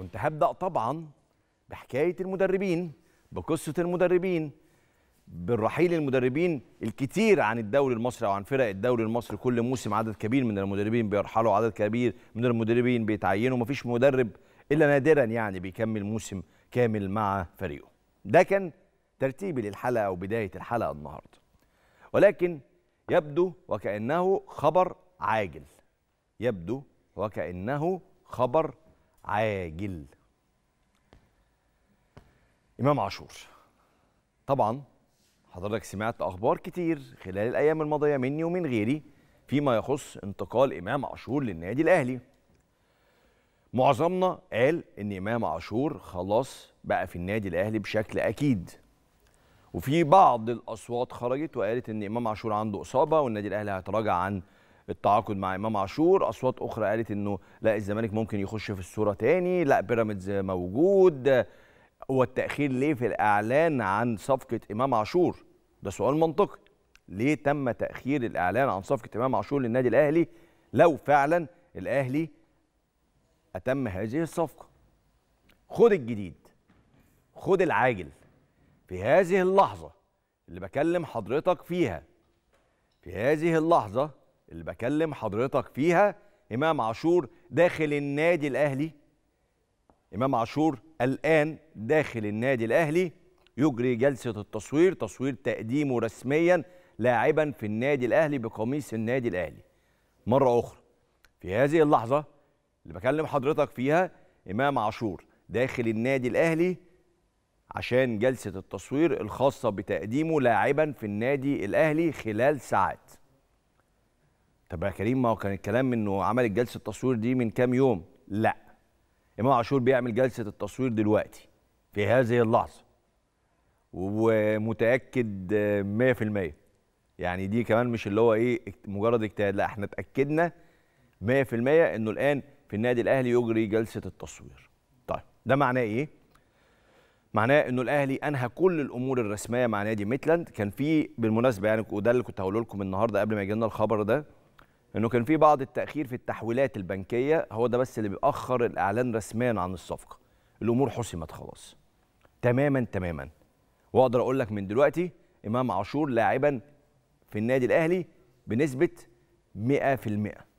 كنت هبدأ طبعا بحكاية المدربين بقصة المدربين بالرحيل المدربين الكتير عن الدوري المصري او عن فرق الدوري المصري كل موسم عدد كبير من المدربين بيرحلوا عدد كبير من المدربين بيتعينوا مفيش مدرب الا نادرا يعني بيكمل موسم كامل مع فريقه ده كان ترتيبي للحلقه او بدايه الحلقه النهارده ولكن يبدو وكانه خبر عاجل يبدو وكانه خبر عاجل امام عاشور طبعا حضرتك سمعت اخبار كتير خلال الايام الماضيه مني ومن غيري فيما يخص انتقال امام عاشور للنادي الاهلي معظمنا قال ان امام عاشور خلاص بقى في النادي الاهلي بشكل اكيد وفي بعض الاصوات خرجت وقالت ان امام عاشور عنده اصابه والنادي الاهلي هيتراجع عن بالتعاقد مع امام عاشور اصوات اخرى قالت انه لا الزمالك ممكن يخش في الصوره تاني لا بيراميدز موجود هو التاخير ليه في الاعلان عن صفقه امام عاشور ده سؤال منطقي ليه تم تاخير الاعلان عن صفقه امام عاشور للنادي الاهلي لو فعلا الاهلي اتم هذه الصفقه خد الجديد خد العاجل في هذه اللحظه اللي بكلم حضرتك فيها في هذه اللحظه اللي بكلم حضرتك فيها امام عاشور داخل النادي الاهلي امام عاشور الان داخل النادي الاهلي يجري جلسه التصوير تصوير تقديمه رسميا لاعبا في النادي الاهلي بقميص النادي الاهلي مره اخرى في هذه اللحظه اللي بكلم حضرتك فيها امام عاشور داخل النادي الاهلي عشان جلسه التصوير الخاصه بتقديمه لاعبا في النادي الاهلي خلال ساعات طب يا كريم ما هو كان الكلام انه عمل جلسه التصوير دي من كام يوم لا امام عاشور بيعمل جلسه التصوير دلوقتي في هذه اللحظه ومتاكد 100% يعني دي كمان مش اللي هو ايه مجرد اجتهاد لا احنا اتاكدنا 100% انه الان في النادي الاهلي يجري جلسه التصوير طيب ده معناه ايه معناه انه الاهلي انهى كل الامور الرسميه مع نادي ميتلاند كان في بالمناسبه يعني وده اللي كنت هقوله لكم النهارده قبل ما يجي لنا الخبر ده انه كان في بعض التاخير في التحويلات البنكيه هو ده بس اللي بيأخر الاعلان رسميا عن الصفقه الامور حسمت خلاص تماما تماما واقدر اقول لك من دلوقتي امام عاشور لاعبا في النادي الاهلي بنسبه 100%